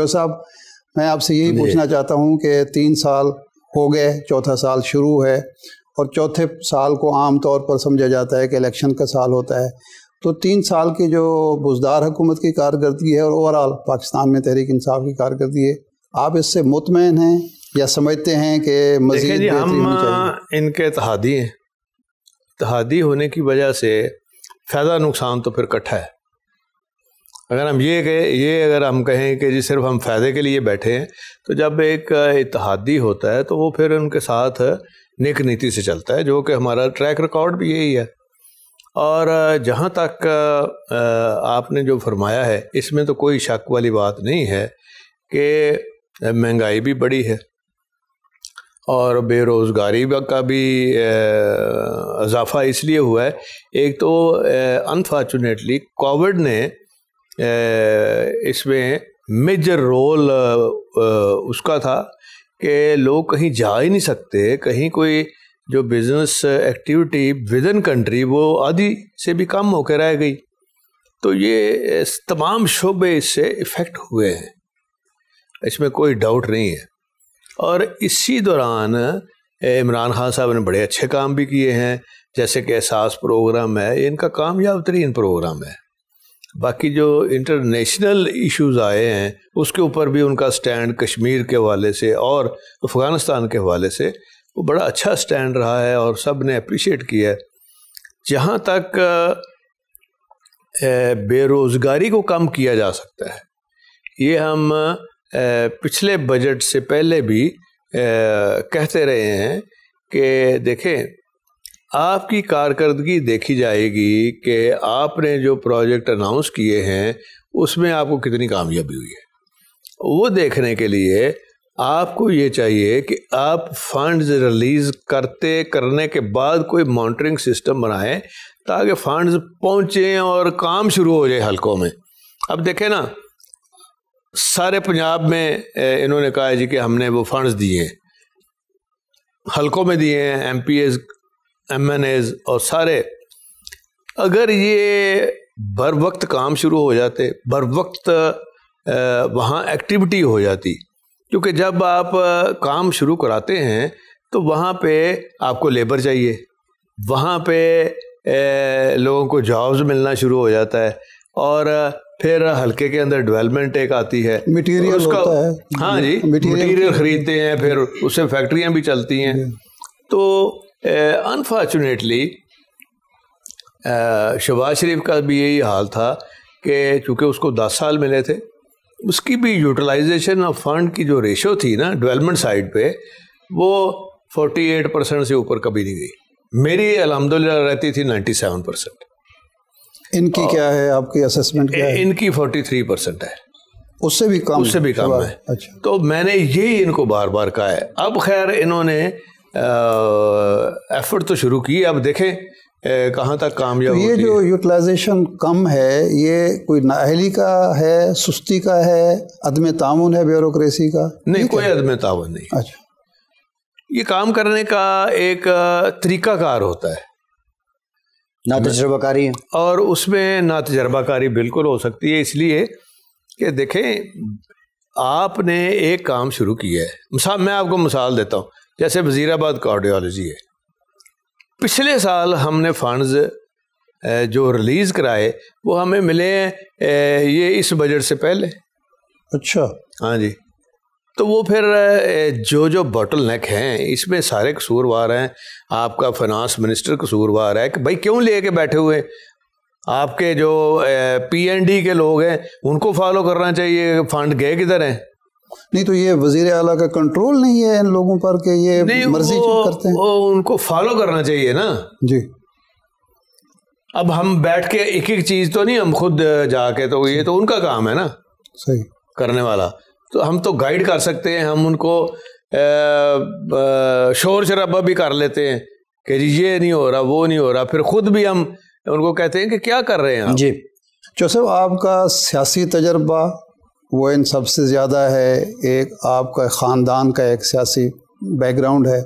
जो साहब मैं आपसे यही पूछना चाहता हूँ कि तीन साल हो गए चौथा साल शुरू है और चौथे साल को आम तौर पर समझा जाता है कि इलेक्शन का साल होता है तो तीन साल की जो बुजदार हुकूमत की कारकर्दगी है और ओवरऑल पाकिस्तान में तहरीक इंसाफ की कारकर्दगी है आप इससे मुतमिन हैं या समझते हैं कि मजीद हम इनके तहादी हैं तहादी होने की वजह से फ़ायदा नुकसान तो फिर कट्ठा है अगर हम ये कहें ये अगर हम कहें कि जी सिर्फ हम फ़ायदे के लिए बैठे हैं तो जब एक इतिहादी होता है तो वो फिर उनके साथ नेक नीति से चलता है जो कि हमारा ट्रैक रिकॉर्ड भी यही है और जहाँ तक आपने जो फरमाया है इसमें तो कोई शक वाली बात नहीं है कि महंगाई भी बड़ी है और बेरोज़गारी का भी इजाफा इसलिए हुआ है एक तो अनफॉर्चुनेटली कोविड ने इसमें मेजर रोल उसका था कि लोग कहीं जा ही नहीं सकते कहीं कोई जो business activity within country वो आदि से भी कम होकर रह गई तो ये तमाम शोबे इससे इफ़ेक्ट हुए हैं इसमें कोई डाउट नहीं है और इसी दौरान इमरान खान साहब ने बड़े अच्छे काम भी किए हैं जैसे कि एहसास प्रोग्राम है इनका कामयाब तरीन प्रोग्राम है बाकी जो इंटरनेशनल इश्यूज आए हैं उसके ऊपर भी उनका स्टैंड कश्मीर के हवाले से और अफ़गानिस्तान के हवाले से वो बड़ा अच्छा स्टैंड रहा है और सब ने अप्रिशिएट किया है जहाँ तक बेरोज़गारी को कम किया जा सकता है ये हम पिछले बजट से पहले भी कहते रहे हैं कि देखें आपकी कारकर्दगी देखी जाएगी कि आपने जो प्रोजेक्ट अनाउंस किए हैं उसमें आपको कितनी कामयाबी हुई है वो देखने के लिए आपको ये चाहिए कि आप फंड्स रिलीज करते करने के बाद कोई मॉनिटरिंग सिस्टम बनाएं ताकि फंड्स पहुंचे और काम शुरू हो जाए हलकों में अब देखें ना सारे पंजाब में इन्होंने कहा है जी कि हमने वो फंड्स दिए हैं हलकों में दिए हैं एम एम और सारे अगर ये बर वक्त काम शुरू हो जाते बर वक्त वहाँ एक्टिविटी हो जाती क्योंकि जब आप काम शुरू कराते हैं तो वहाँ पे आपको लेबर चाहिए वहाँ पे ए, लोगों को जॉब्स मिलना शुरू हो जाता है और फिर हल्के के अंदर डेवलपमेंट एक आती है मटेरियल उसका होता है हाँ जी मटेरियल खरीदते हैं फिर उससे फैक्ट्रियाँ भी चलती हैं तो unfortunately uh, uh, Shahbaz Sharif का भी यही हाल था कि चूँकि उसको दस साल मिले थे उसकी भी यूटिलाइजेशन ऑफ फंड की जो रेशो थी ना डेवलपमेंट साइड पे वो 48 परसेंट से ऊपर कभी नहीं गई मेरी अलहमदिल्ला रहती थी 97 परसेंट इनकी क्या है आपकी असेसमेंट क्या है इनकी 43 परसेंट है उससे भी कम उससे भी कम है अच्छा तो मैंने यही इनको बार बार कहा है अब खैर इन्होंने एफर्ट तो शुरू की अब देखें कहाँ तक कामयाब तो ये जो यूटिलाइजेशन कम है ये कोई नाहली का है सुस्ती का है अदम ताउन है ब्यूरोसी का नहीं कोई अदम ताउन नहीं अच्छा ये काम करने का एक तरीकाकार होता है ना तो तजर्बाकारी और उसमें ना तजर्बाकारी बिल्कुल हो सकती है इसलिए कि देखें आपने एक काम शुरू किया है मिसाल मैं आपको मिसाल देता हूँ जैसे वज़ीराबाद कार्डियोलॉजी है पिछले साल हमने फंड्स जो रिलीज़ कराए वो हमें मिले हैं ये इस बजट से पहले अच्छा हाँ जी तो वो फिर जो जो बॉटल नेक हैं इसमें सारे कसूरवार हैं आपका फाइनेंस मिनिस्टर कसूरवार है कि भाई क्यों ले के बैठे हुए आपके जो पीएनडी के लोग हैं उनको फॉलो करना चाहिए फंड गए किधर हैं नहीं तो ये वजीर अला का कंट्रोल नहीं है इन लोगों पर कि ये मर्जी वो, करते हैं वो उनको फॉलो करना चाहिए ना जी अब हम बैठ के एक एक चीज तो नहीं हम खुद जाके तो ये तो उनका काम है ना सही करने वाला तो हम तो गाइड कर सकते हैं हम उनको शोर शराबा भी कर लेते हैं कि जी ये नहीं हो रहा वो नहीं हो रहा फिर खुद भी हम उनको कहते हैं कि क्या कर रहे हैं जी चौसे आपका सियासी तजर्बा वो इन सबसे ज़्यादा है एक आपका ख़ानदान का एक सियासी बैकग्राउंड है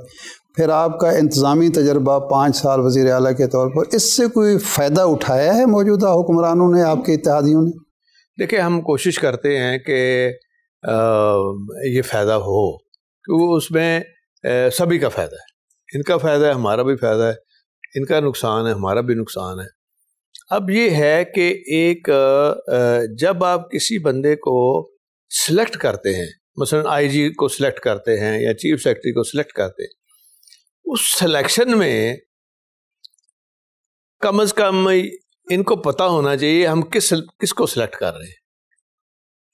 फिर आपका इंतज़ामी तजर्बा पाँच साल वज़ी अल के तौर पर इससे कोई फ़ायदा उठाया है मौजूदा हुक्मरानों ने आपके इतिहादियों ने देखिए हम कोशिश करते हैं कि ये फ़ायदा हो कि वो उसमें सभी का फ़ायदा है इनका फ़ायदा है हमारा भी फ़ायदा है इनका नुकसान है हमारा भी नुकसान है अब ये है कि एक जब आप किसी बंदे को सिलेक्ट करते हैं मसलन आईजी को सिलेक्ट करते हैं या चीफ सेक्रेटरी को सिलेक्ट करते हैं उस सिलेक्शन में कम अज कम इनको पता होना चाहिए हम किस किसको सिलेक्ट कर रहे हैं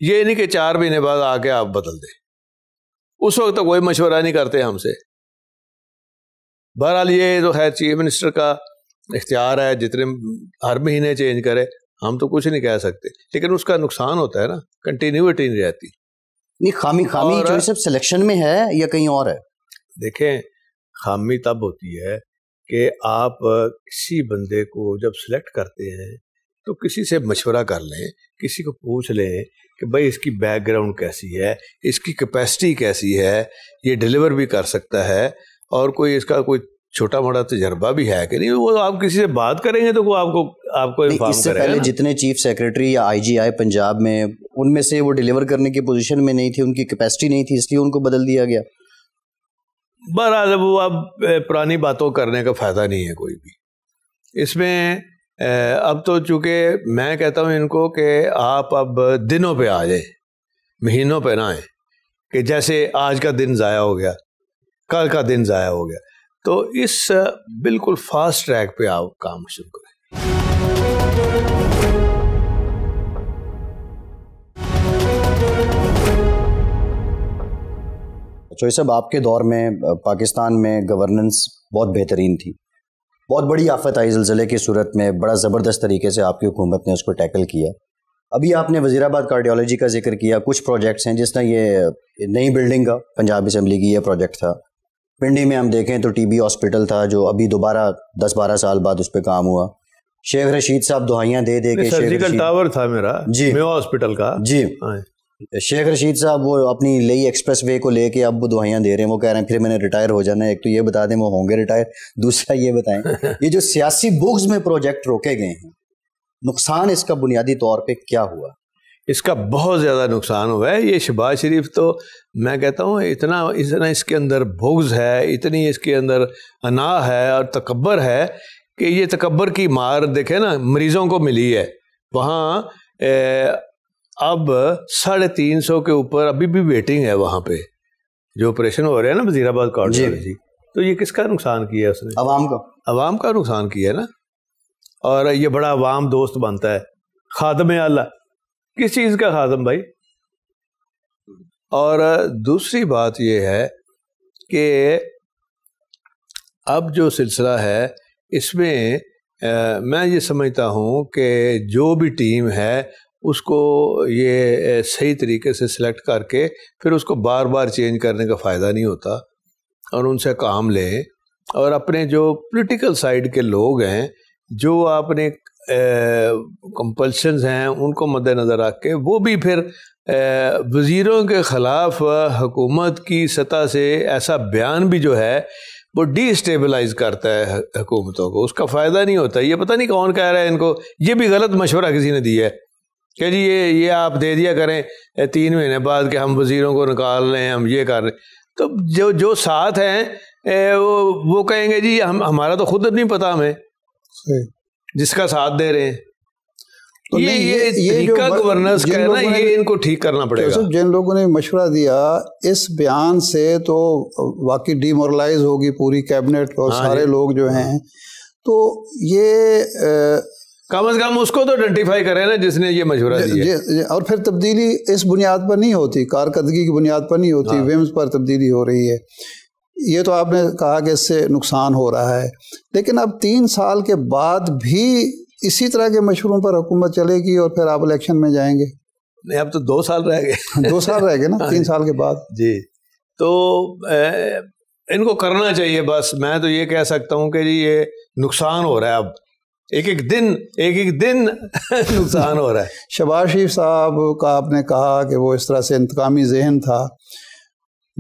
ये नहीं कि चार महीने बाद आके आप बदल दें उस वक्त तो कोई मशवरा नहीं करते हमसे बहरहाल ये तो है चीफ मिनिस्टर का इख्तियार है जितने हर महीने चेंज करे हम तो कुछ नहीं कह सकते लेकिन उसका नुकसान होता है ना कंटिन्यूटी नहीं रहती नहीं खामी खामी जो सिर्फ सिलेक्शन में है या कहीं और है देखें खामी तब होती है कि आप किसी बंदे को जब सिलेक्ट करते हैं तो किसी से मशवरा कर लें किसी को पूछ लें कि भाई इसकी बैकग्राउंड कैसी है इसकी कैपेसिटी कैसी है ये डिलीवर भी कर सकता है और कोई इसका कोई छोटा मोटा तजर्बा तो भी है कि नहीं वो आप किसी से बात करेंगे तो वो आपको आपको इससे पहले जितने चीफ सेक्रेटरी या आए पंजाब में उनमें से वो डिलीवर करने की पोजीशन में नहीं थी उनकी कैपेसिटी नहीं थी इसलिए उनको बदल दिया गया बहरहाल वो अब पुरानी बातों करने का फ़ायदा नहीं है कोई भी इसमें अब तो चूंकि मैं कहता हूँ इनको कि आप अब दिनों पे आ जाए महीनों पे ना आए कि जैसे आज का दिन ज़ाया हो गया कल का दिन ज़ाया हो गया तो इस बिल्कुल फास्ट ट्रैक पे आप काम शुरू करें चोई अच्छा, साहब आपके दौर में पाकिस्तान में गवर्नेंस बहुत बेहतरीन थी बहुत बड़ी आफत आई जिले की सूरत में बड़ा ज़बरदस्त तरीके से आपकी हुकूमत ने उसको टैकल किया अभी आपने वजीराबाद कार्डियोलॉजी का जिक्र किया कुछ प्रोजेक्ट्स हैं जिस तरह ये नई बिल्डिंग का पंजाब असम्बली की ये प्रोजेक्ट था पिंडी में हम देखें तो टीबी हॉस्पिटल था जो अभी दोबारा दस बारह साल बाद उस पर काम हुआ शेख रशीद साहब दुहाइयाँ दे दे के सर्जिकल टावर था मेरा जी मेवा हॉस्पिटल का जी हाँ। शेख रशीद साहब वो अपनी लई एक्सप्रेस वे को लेके अब वो दुआइयाँ दे रहे हैं वो कह रहे हैं फिर मैंने रिटायर हो जाना है एक तो ये बता दें वो होंगे रिटायर दूसरा ये बताएं ये जो सियासी बुग्स में प्रोजेक्ट रोके गए हैं नुकसान इसका बुनियादी तौर पर क्या हुआ इसका बहुत ज़्यादा नुकसान हुआ है ये शबाज शरीफ तो मैं कहता हूँ इतना इतना इसके अंदर भुग्ज़ है इतनी इसके अंदर अना है और तकबर है कि ये तकबर की मार देखे ना मरीज़ों को मिली है वहाँ अब साढ़े तीन सौ के ऊपर अभी भी वेटिंग है वहाँ पे जो ऑपरेशन हो रहे हैं ना वजीराबाद जी तो ये किसका नुकसान किया है उसने अवाम का अवाम का नुकसान किया है ना और ये बड़ा अवाम दोस्त बनता है खादम अल्लाह किस चीज़ का खादम भाई और दूसरी बात यह है कि अब जो सिलसिला है इसमें आ, मैं ये समझता हूँ कि जो भी टीम है उसको ये सही तरीके से सिलेक्ट करके फिर उसको बार बार चेंज करने का फ़ायदा नहीं होता और उनसे काम लें और अपने जो पॉलिटिकल साइड के लोग हैं जो आपने कंपल्शन हैं उनको मद्दनज़र रख के वो भी फिर वज़ीरों के ख़िलाफ़ हुकूमत की सतह से ऐसा बयान भी जो है वो स्टेबलाइज करता है हुकूमतों को उसका फ़ायदा नहीं होता ये पता नहीं कौन कह रहा है इनको ये भी गलत मशवरा किसी ने दिया है कह जी ये ये आप दे दिया करें तीन महीने बाद कि हम वज़ीरों को निकाल रहे हैं हम ये कर रहे हैं तो जो जो साथ हैं वो वो कहेंगे जी हम हमारा तो खुद नहीं पता हमें जिसका साथ दे रहे हैं तो ये ये ये जो गवर्नेंस का ना ये इनको ठीक करना पड़ेगा जिन लोगों ने मशवरा दिया इस बयान से तो वाकई डिमोरलाइज होगी पूरी कैबिनेट और हाँ सारे लोग जो हैं तो ये कम से कम उसको तो आइडेंटिफाई करें ना जिसने ये मशवरा दिया और फिर तब्दीली इस बुनियाद पर नहीं होती कारकर्दगी की बुनियाद पर नहीं होती विम्स हाँ। पर तब्दीली हो रही है ये तो आपने कहा कि इससे नुकसान हो रहा है लेकिन अब तीन साल के बाद भी इसी तरह के मशहूरों पर हुकूमत चलेगी और फिर आप इलेक्शन में जाएंगे नहीं अब तो दो साल रह गए दो साल रह गए ना तीन साल के बाद जी तो ए, इनको करना चाहिए बस मैं तो ये कह सकता हूँ कि जी ये नुकसान हो रहा है अब एक एक दिन एक एक दिन नुकसान हो रहा है शबाज शरीफ साहब का आपने कहा कि वो इस तरह से इंतकामी जहन था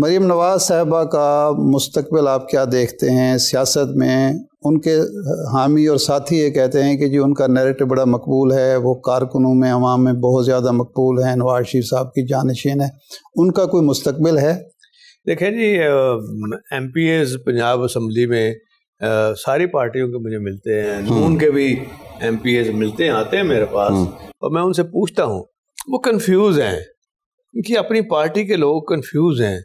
मरीम नवाज़ साहबा का मुस्तबिल आप क्या देखते हैं सियासत में उनके हामी और साथी ये कहते हैं कि जी उनका नैरेटिव बड़ा मकबूल है वो कारकुनों में अवाम में बहुत ज़्यादा मकबूल है नवाज शरीफ साहब की जानशीन है उनका कोई मुस्तबिल है देखें जी M P As Punjab assembly में आ, सारी पार्टियों के मुझे मिलते हैं उनके हम्म। भी एम पी एज मिलते हैं आते हैं मेरे पास हम्म। और मैं उनसे पूछता हूँ वो कन्फ्यूज़ हैं उनकी अपनी पार्टी के लोग कन्फ्यूज़ हैं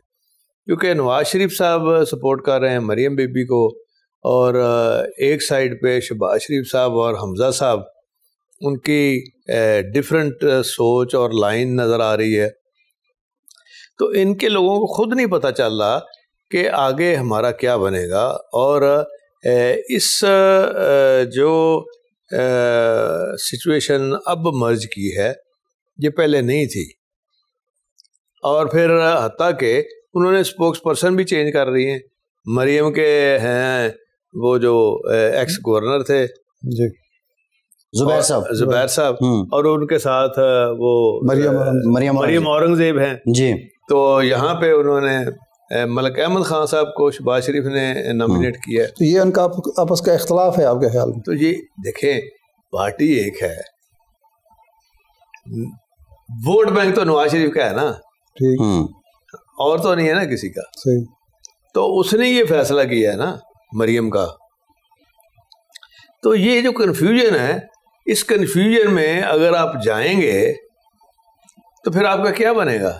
क्योंकि नवाज शरीफ साहब सपोर्ट कर रहे हैं मरियम बीबी को और एक साइड पे शहबाज शरीफ साहब और हमज़ा साहब उनकी डिफरेंट सोच और लाइन नज़र आ रही है तो इनके लोगों को खुद नहीं पता चल रहा कि आगे हमारा क्या बनेगा और इस जो सिचुएशन अब मर्ज की है ये पहले नहीं थी और फिर हती के उन्होंने स्पोक्स पर्सन भी चेंज कर रही हैं मरियम के हैं वो जो एक्स गवर्नर थे जुबैर साहब जुबैर साहब हम्म। और उनके साथ वो मरियम मरियम औरंगजेब हैं जी तो यहाँ पे उन्होंने मलक अहमद खान साहब को शबाज शरीफ ने नॉमिनेट हम्म। किया है तो ये उनका आपस का इख्तलाफ है आपके ख्याल में तो ये देखें पार्टी एक है वोट बैंक तो नवाज शरीफ का है ना ठीक हम्म। और तो नहीं है ना किसी का सही तो उसने ये फैसला किया है ना मरियम का तो ये जो कन्फ्यूजन है इस कन्फ्यूजन में अगर आप जाएंगे तो फिर आपका क्या बनेगा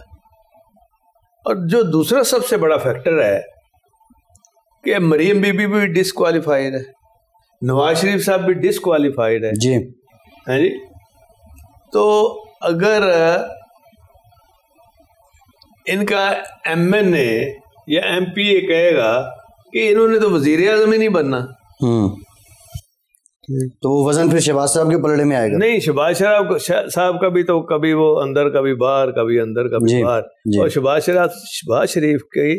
और जो दूसरा सबसे बड़ा फैक्टर है कि मरीम बीबी भी, भी डिसक्वालीफाइड है नवाज शरीफ साहब भी डिसक्वालीफाइड है जी है जी तो अगर इनका एम एन ए या एम पी ए कहेगा कि इन्होंने तो वजीर आजम ही नहीं बनना हम्म। तो वो वजन फिर शहबाज साहब के पलड़े में आएगा नहीं शहबाज शराब साहब का भी तो कभी वो अंदर कभी बाहर कभी अंदर कभी बाहर और शहबाज शराब शहबाज शरीफ की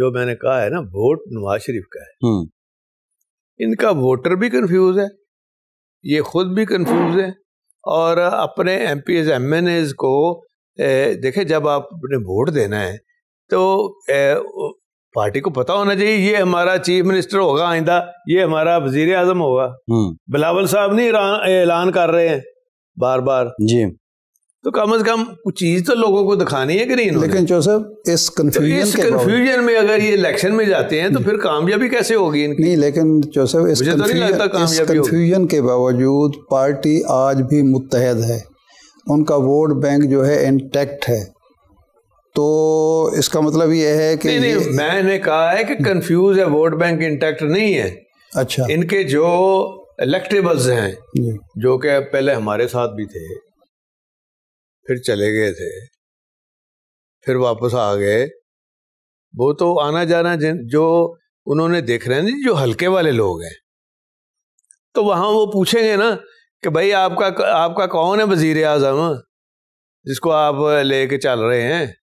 जो मैंने कहा है ना वोट नवाज शरीफ का है हम्म। इनका वोटर भी कंफ्यूज है ये खुद भी कंफ्यूज है और अपने M P As M N As को देखे जब आपने वोट देना है तो पार्टी को पता होना चाहिए ये हमारा चीफ मिनिस्टर होगा आइंदा ये हमारा वजीर आजम होगा हम्म। बिलावल साहब नहीं ऐलान कर रहे हैं बार बार जी तो कम अज कम कुछ चीज तो लोगों को दिखानी है कि नहीं लेकिन जोसेफ इस कंफ्यूजन तो कंफ्यूजन में अगर ये इलेक्शन में जाते हैं तो फिर कामयाबी कैसे होगी इनकी नहीं लेकिन जोसेफ इस तो कंफ्यूजन के बावजूद पार्टी आज भी मुतहद है उनका वोट बैंक जो है इंटैक्ट है तो इसका मतलब ये है कि नहीं, नहीं, मैंने कहा है कि कंफ्यूज है वोट बैंक इंटैक्ट नहीं है अच्छा इनके जो इलेक्टेबल्स हैं जो कि पहले हमारे साथ भी थे फिर चले गए थे फिर वापस आ गए वो तो आना जाना जो उन्होंने देख रहे हैं जो हल्के वाले लोग हैं तो वहां वो पूछेंगे ना कि भाई आपका आपका कौन है वजीर आजम जिसको आप लेके चल रहे हैं